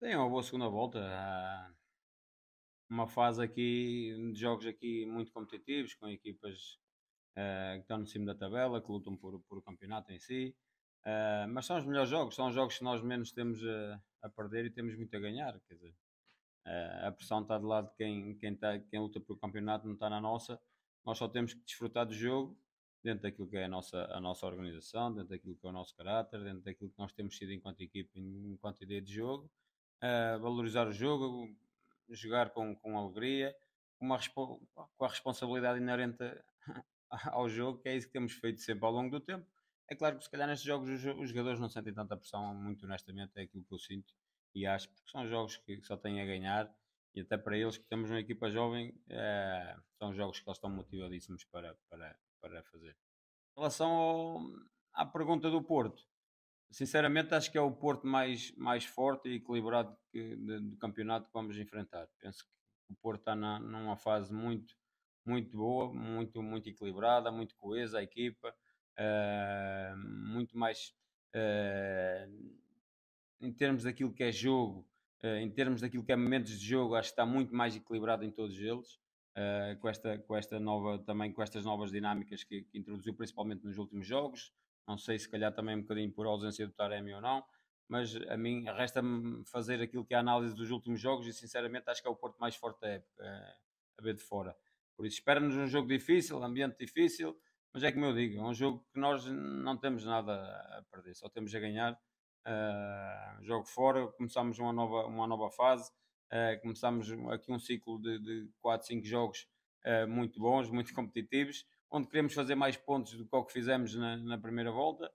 Tem uma boa segunda volta. Há uma fase aqui de jogos aqui muito competitivos, com equipas uh, que estão no cimo da tabela, que lutam por, por o campeonato em si. Uh, mas são os melhores jogos, são os jogos que nós menos temos a, eh, a perder e temos muito a ganhar. Quer dizer, uh, a pressão está do lado de quem, quem, tá, quem luta pelo campeonato, não está na nossa. Nós só temos que desfrutar do jogo dentro daquilo que é a nossa, a nossa organização, dentro daquilo que é o nosso caráter, dentro daquilo que nós temos sido enquanto equipe, enquanto ideia de jogo valorizar o jogo, jogar com, com alegria, com, com a responsabilidade inerente ao jogo, que é isso que temos feito sempre ao longo do tempo. É claro que se calhar nestes jogos os, os jogadores não sentem tanta pressão, muito honestamente, é aquilo que eu sinto e acho, porque são jogos que só têm a ganhar e até para eles que temos uma equipa jovem, é, são jogos que eles estão motivadíssimos para, para, para fazer. Em relação ao, à pergunta do Porto, sinceramente acho que é o Porto mais, mais forte e equilibrado que, de, do campeonato que vamos enfrentar. Penso que o Porto está na, numa fase muito, muito boa, muito, muito equilibrada, muito coesa a equipa, uh, muito mais uh, em termos daquilo que é jogo, uh, em termos daquilo que é momentos de jogo, acho que está muito mais equilibrado em todos eles. com esta com esta nova também com estas novas dinâmicas que, que introduziu principalmente nos últimos jogos não sei se calhar também um bocadinho por ausência do Taremi ou não, mas a mim resta-me fazer aquilo que é a análise dos últimos jogos e sinceramente acho que é o Porto mais forte da época, eh, a ver de fora. Por isso espera-nos um jogo difícil, ambiente difícil, mas é como eu digo, é um jogo que nós não temos nada a perder, só temos a ganhar. Uh, jogo fora, começamos uma nova, uma nova fase, uh, começamos aqui um ciclo de, de 4, 5 jogos eh, muito bons, muito competitivos, onde queremos fazer mais pontos do que o que fizemos na, na primeira volta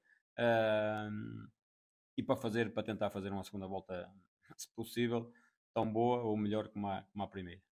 e para fazer, para tentar fazer uma segunda volta, se possível, tão boa ou melhor como a, como a primeira.